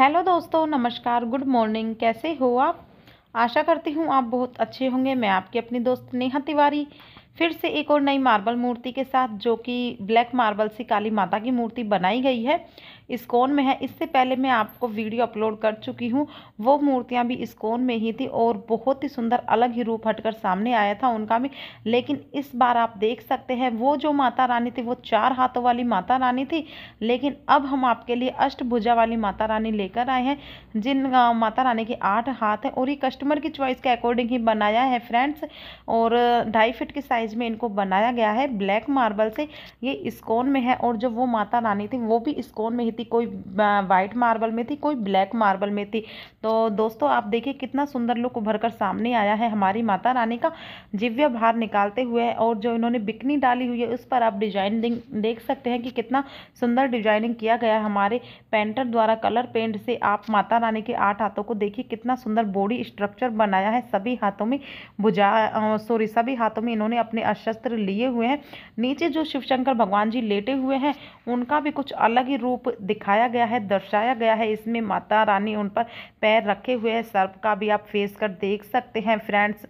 hello दोस्तों नमस्कार good morning कैसे हो आप आशा करती हूँ आप बहुत अच्छे होंगे मैं आपकी अपनी दोस्त नेहा तिवारी फिर से एक और नई मार्बल मूर्ति के साथ जो कि ब्लैक मार्बल से काली माता की मूर्ति बनाई गई है इस्कोन में है इससे पहले मैं आपको वीडियो अपलोड कर चुकी हूँ वो मूर्तियाँ भी इस्कोन में ही थी और बहुत ही सुंदर अलग ही रूप हटकर सामने आया था उनका भी लेकिन इस बार आप देख सकते हैं वो जो माता रानी थी वो चार हाथों वाली माता रानी थी लेकिन अब हम आपके लिए अष्टभुजा वाली माता रानी लेकर आए हैं जिन माता रानी के आठ हाथ हैं और ये कस्टमर की चॉइस के अकॉर्डिंग ही बनाया है फ्रेंड्स और ढाई फिट के साइज़ में इनको बनाया गया है ब्लैक मार्बल से ये इस्कोन में है और जो वो माता रानी थी वो भी इस्कोन में ही थी कोई वाइट मार्बल में थी कोई ब्लैक मार्बल में थी तो दोस्तों आप देखिए कितना सुंदर लुक उभर कर सामने आया है हमारी माता रानी का जिव्य भार निकालते हुए और जो इन्होंने बिकनी डाली हुई है उस पर आप डिजाइन देख सकते हैं कि कितना सुंदर डिजाइनिंग किया गया है हमारे पेंटर द्वारा कलर पेंट से आप माता रानी के आठ हाथों को देखिए कितना सुंदर बॉडी स्ट्रक्चर बनाया है सभी हाथों में भुजा सॉरी सभी हाथों में इन्होंने अपने अशस्त्र लिए हुए हैं नीचे जो शिवशंकर भगवान जी लेटे हुए हैं उनका भी कुछ अलग ही रूप दिखाया गया है दर्शाया गया है इसमें माता रानी उन पर पैर रखे हुए हैं सर्प का भी आप फेस कर देख सकते हैं फ्रेंड्स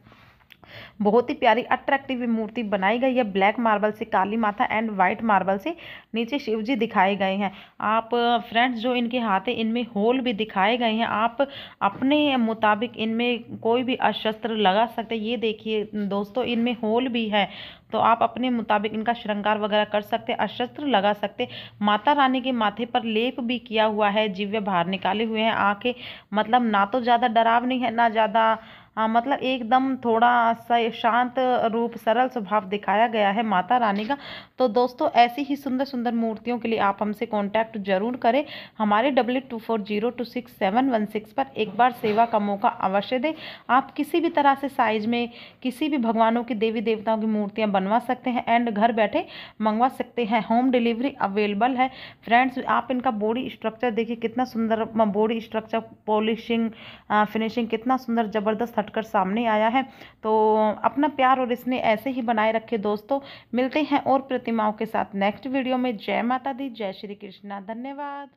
बहुत ही प्यारी अट्रैक्टिव मूर्ति बनाई गई है ब्लैक मार्बल से काली माथा एंड व्हाइट मार्बल से नीचे शिव जी दिखाए गए हैं आप फ्रेंड्स जो इनके हाथ है इनमें होल भी दिखाए गए हैं आप अपने मुताबिक इनमें कोई भी अशस्त्र लगा सकते ये देखिए दोस्तों इनमें होल भी है तो आप अपने मुताबिक इनका श्रृंगार वगैरह कर सकते अशस्त्र लगा सकते माता रानी के माथे पर लेप भी किया हुआ है जिव्य बाहर निकाले हुए हैं आंखें मतलब ना तो ज़्यादा डरावनी है ना ज़्यादा हाँ, मतलब एकदम थोड़ा सा शांत रूप सरल स्वभाव दिखाया गया है माता रानी का तो दोस्तों ऐसी ही सुंदर सुंदर मूर्तियों के लिए आप हमसे कॉन्टैक्ट जरूर करें हमारे W two four zero two six seven one six पर एक बार सेवा का मौका अवश्य दें आप किसी भी तरह से साइज में किसी भी भगवानों की देवी देवताओं की मूर्तियाँ बनवा सकते हैं एंड घर बैठे मंगवा सकते हैं होम डिलीवरी अवेलेबल है फ्रेंड्स आप इनका बॉडी स्ट्रक्चर देखिए कितना सुंदर बॉडी स्ट्रक्चर पॉलिशिंग फिनिशिंग कितना सुंदर ज़बरदस्त कर सामने आया है तो अपना प्यार और इसने ऐसे ही बनाए रखे दोस्तों मिलते हैं और प्रतिमाओं के साथ नेक्स्ट वीडियो में जय माता दी जय श्री कृष्णा धन्यवाद